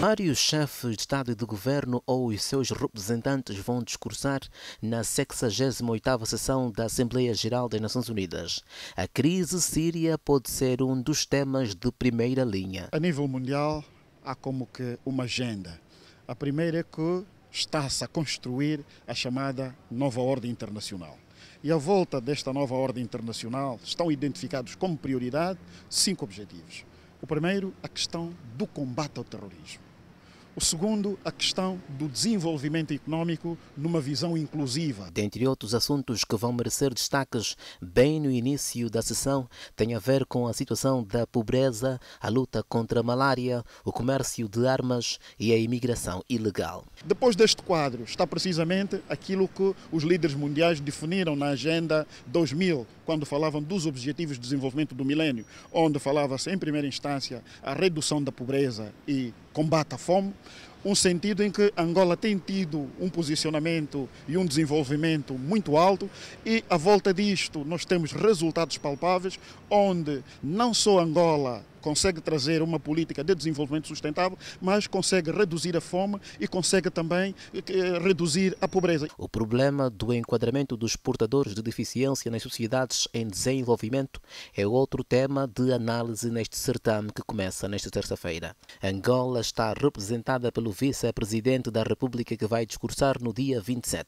Vários chefes de Estado e de Governo ou os seus representantes vão discursar na 68ª sessão da Assembleia Geral das Nações Unidas. A crise síria pode ser um dos temas de primeira linha. A nível mundial, há como que uma agenda. A primeira é que está-se a construir a chamada nova ordem internacional. E à volta desta nova ordem internacional estão identificados como prioridade cinco objetivos. O primeiro, a questão do combate ao terrorismo. O segundo, a questão do desenvolvimento econômico numa visão inclusiva. Dentre outros assuntos que vão merecer destaques bem no início da sessão, tem a ver com a situação da pobreza, a luta contra a malária, o comércio de armas e a imigração ilegal. Depois deste quadro está precisamente aquilo que os líderes mundiais definiram na Agenda 2000, quando falavam dos Objetivos de Desenvolvimento do Milénio, onde falava-se em primeira instância a redução da pobreza e combate à fome, um sentido em que Angola tem tido um posicionamento e um desenvolvimento muito alto e à volta disto nós temos resultados palpáveis onde não só Angola consegue trazer uma política de desenvolvimento sustentável, mas consegue reduzir a fome e consegue também eh, reduzir a pobreza. O problema do enquadramento dos portadores de deficiência nas sociedades em desenvolvimento é outro tema de análise neste certame que começa nesta terça-feira. Angola está representada pelo vice-presidente da República que vai discursar no dia 27.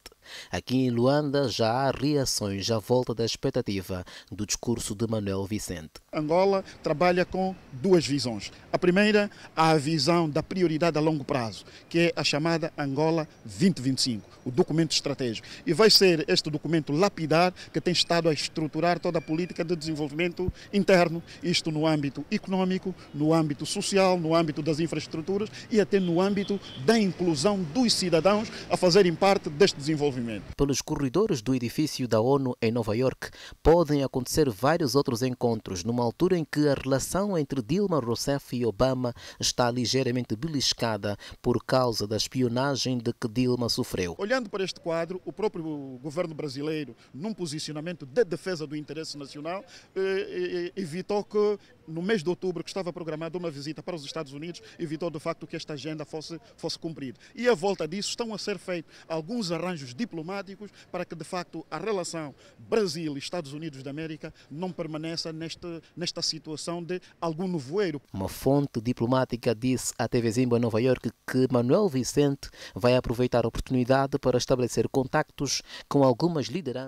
Aqui em Luanda já há reações à volta da expectativa do discurso de Manuel Vicente. Angola trabalha com duas visões. A primeira, a visão da prioridade a longo prazo, que é a chamada Angola 2025, o documento estratégico. E vai ser este documento lapidar que tem estado a estruturar toda a política de desenvolvimento interno, isto no âmbito econômico, no âmbito social, no âmbito das infraestruturas e até no âmbito da inclusão dos cidadãos a fazerem parte deste desenvolvimento desenvolvimento. Pelos corredores do edifício da ONU em Nova York, podem acontecer vários outros encontros, numa altura em que a relação entre Dilma Rousseff e Obama está ligeiramente beliscada por causa da espionagem de que Dilma sofreu. Olhando para este quadro, o próprio governo brasileiro, num posicionamento de defesa do interesse nacional, eh, eh, evitou que no mês de outubro, que estava programada uma visita para os Estados Unidos, evitou de facto que esta agenda fosse, fosse cumprida. E à volta disso estão a ser feitos alguns arranjos diplomáticos para que de facto a relação Brasil e Estados Unidos da América não permaneça neste, nesta situação de algum nevoeiro. Uma fonte diplomática disse à TV Zimba Nova York que Manuel Vicente vai aproveitar a oportunidade para estabelecer contactos com algumas lideranças.